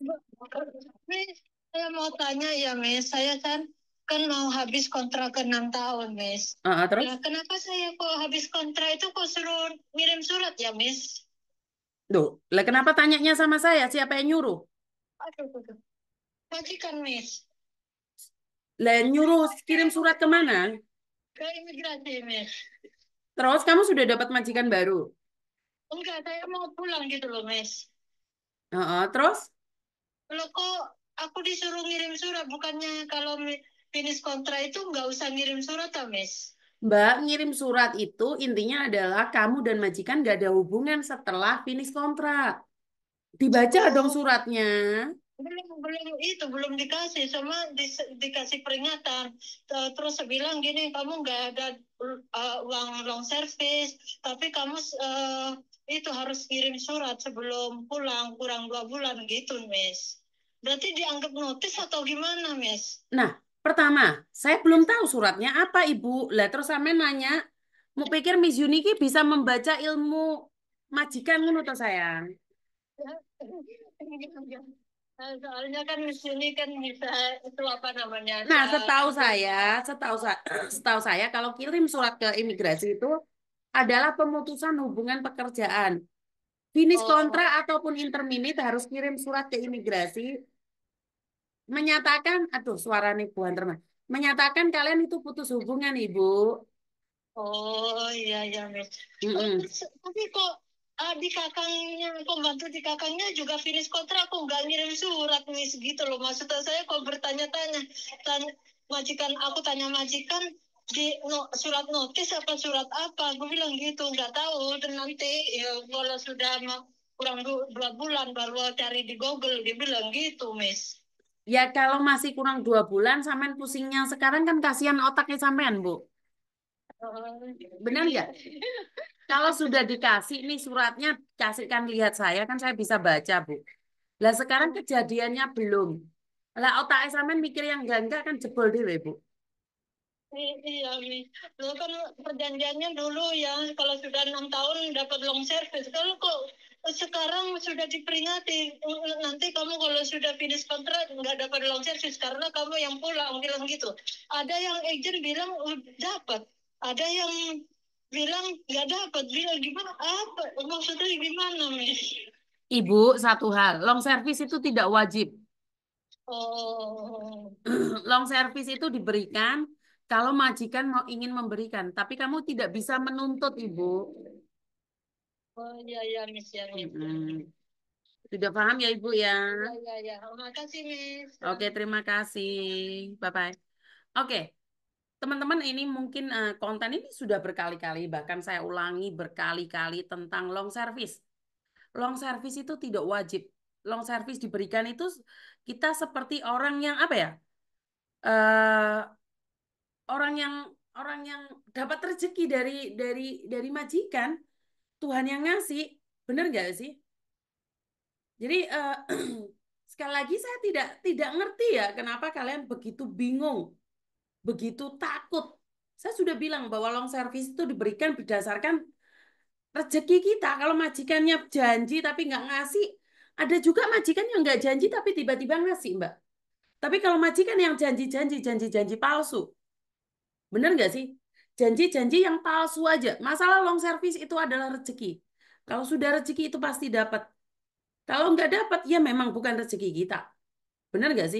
Miss, saya mau tanya ya, Miss. Saya kan kan mau habis kontrak ke enam tahun, Miss. Uh, ah, ah, terus? Ya, kenapa saya kok habis kontrak itu kok suruh ngirim surat ya, Miss? Duh, lah kenapa tanyanya sama saya? Siapa yang nyuruh? Aduh, aduh. Majikan, Miss. Lah nyuruh kirim surat kemana? Ke imigrasi, Miss. Terus kamu sudah dapat majikan baru? Enggak, saya mau pulang gitu loh, Miss. Uh, ah, uh, terus? lo kok aku disuruh ngirim surat bukannya kalau finish kontra itu nggak usah ngirim surat toh Miss Mbak, ngirim surat itu intinya adalah kamu dan majikan gak ada hubungan setelah finish kontrak. Dibaca iya. dong suratnya. Belum, belum itu, belum dikasih. Cuma di, dikasih peringatan. E, terus bilang gini, kamu gak ada uh, uang long service, tapi kamu uh, itu harus kirim surat sebelum pulang kurang dua bulan gitu, Miss. Berarti dianggap notis atau gimana, Miss? Nah, pertama, saya belum tahu suratnya apa, Ibu. Lah terus sampe nanya, mau pikir Miss Yuniki bisa membaca ilmu majikan ngono to, sayang? Soalnya kan Miss Yuni kan bisa itu apa namanya? Nah, eh, setahu saya, setahu saya, setahu saya kalau kirim surat ke imigrasi itu adalah pemutusan hubungan pekerjaan. Finish oh. kontrak ataupun interminit harus kirim surat ke imigrasi menyatakan, aduh suara nih Bu Anterman, menyatakan kalian itu putus hubungan Ibu. Oh iya iya Miss. Mm -mm. Tapi kok ah, di kakangnya pembantu di kakangnya juga finish kontrak aku nggak ngirim surat nih gitu loh maksud saya kok bertanya-tanya majikan aku tanya majikan di no, surat notis apa surat apa gue bilang gitu nggak tahu dan nanti ya kalau sudah kurang dua bulan baru cari di Google dia bilang gitu Miss ya kalau masih kurang dua bulan sampean pusingnya sekarang kan kasihan otaknya sampean Bu oh. benar nggak kalau sudah dikasih nih suratnya kasihkan lihat saya kan saya bisa baca Bu lah sekarang kejadiannya belum lah otak sampean mikir yang enggak enggak kan jebol deh Bu Iya, Mi. Iya, iya. Lu kan perjanjiannya dulu ya, kalau sudah enam tahun dapat long service. Kalau kok sekarang sudah diperingati, nanti kamu kalau sudah finish kontrak nggak dapat long service karena kamu yang pulang, bilang gitu. Ada yang agent bilang oh, dapat, ada yang bilang nggak dapat, bilang gimana? Apa maksudnya gimana, Mi? Ibu, satu hal, long service itu tidak wajib. Oh. Long service itu diberikan kalau majikan mau ingin memberikan, tapi kamu tidak bisa menuntut, Ibu. Oh iya iya, Miss ya. Miss. Hmm. paham ya Ibu ya? Iya iya. Ya. Terima oh, kasih, Miss. Oke, terima kasih. Bye bye. Oke. Teman-teman, ini mungkin eh, konten ini sudah berkali-kali, bahkan saya ulangi berkali-kali tentang long service. Long service itu tidak wajib. Long service diberikan itu kita seperti orang yang apa ya? Uh, orang yang orang yang dapat rezeki dari dari dari majikan Tuhan yang ngasih bener gak sih jadi uh, sekali lagi saya tidak tidak ngerti ya kenapa kalian begitu bingung begitu takut saya sudah bilang bahwa long service itu diberikan berdasarkan rezeki kita kalau majikannya janji tapi nggak ngasih ada juga majikan yang nggak janji tapi tiba-tiba ngasih mbak tapi kalau majikan yang janji-janji janji-janji palsu benar nggak sih? Janji-janji yang palsu aja. Masalah long service itu adalah rezeki. Kalau sudah rezeki itu pasti dapat. Kalau nggak dapat, ya memang bukan rezeki kita. benar nggak sih?